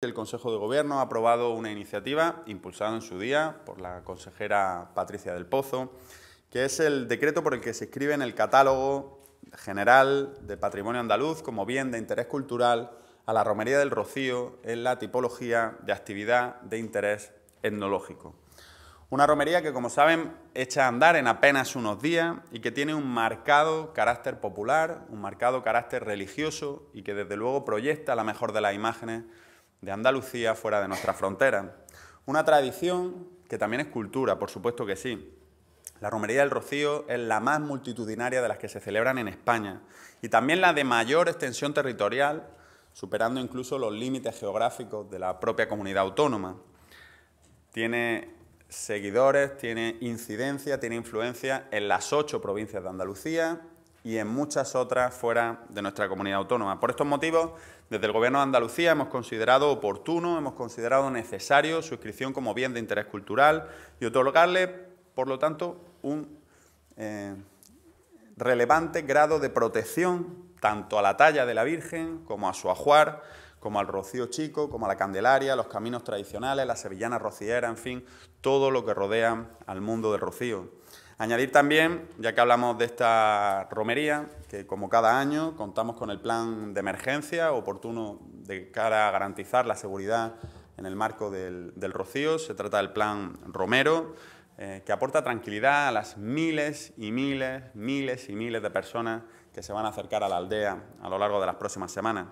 El Consejo de Gobierno ha aprobado una iniciativa impulsada en su día por la consejera Patricia del Pozo, que es el decreto por el que se escribe en el catálogo general de patrimonio andaluz como bien de interés cultural a la romería del Rocío en la tipología de actividad de interés etnológico. Una romería que, como saben, echa a andar en apenas unos días y que tiene un marcado carácter popular, un marcado carácter religioso y que desde luego proyecta la mejor de las imágenes de Andalucía fuera de nuestra frontera. Una tradición que también es cultura, por supuesto que sí. La Romería del Rocío es la más multitudinaria de las que se celebran en España y también la de mayor extensión territorial, superando incluso los límites geográficos de la propia comunidad autónoma. Tiene seguidores, tiene incidencia, tiene influencia en las ocho provincias de Andalucía, y en muchas otras fuera de nuestra comunidad autónoma. Por estos motivos, desde el Gobierno de Andalucía hemos considerado oportuno, hemos considerado necesario su inscripción como bien de interés cultural y otorgarle, por lo tanto, un eh, relevante grado de protección tanto a la talla de la Virgen como a su ajuar, como al rocío chico, como a la candelaria, los caminos tradicionales, la sevillana rociera, en fin, todo lo que rodea al mundo del rocío. Añadir también, ya que hablamos de esta romería, que como cada año contamos con el plan de emergencia oportuno de cara a garantizar la seguridad en el marco del, rocío. Se trata del plan Romero, eh, que aporta tranquilidad a las miles y miles, miles y miles de personas que se van a acercar a la aldea a lo largo de las próximas semanas.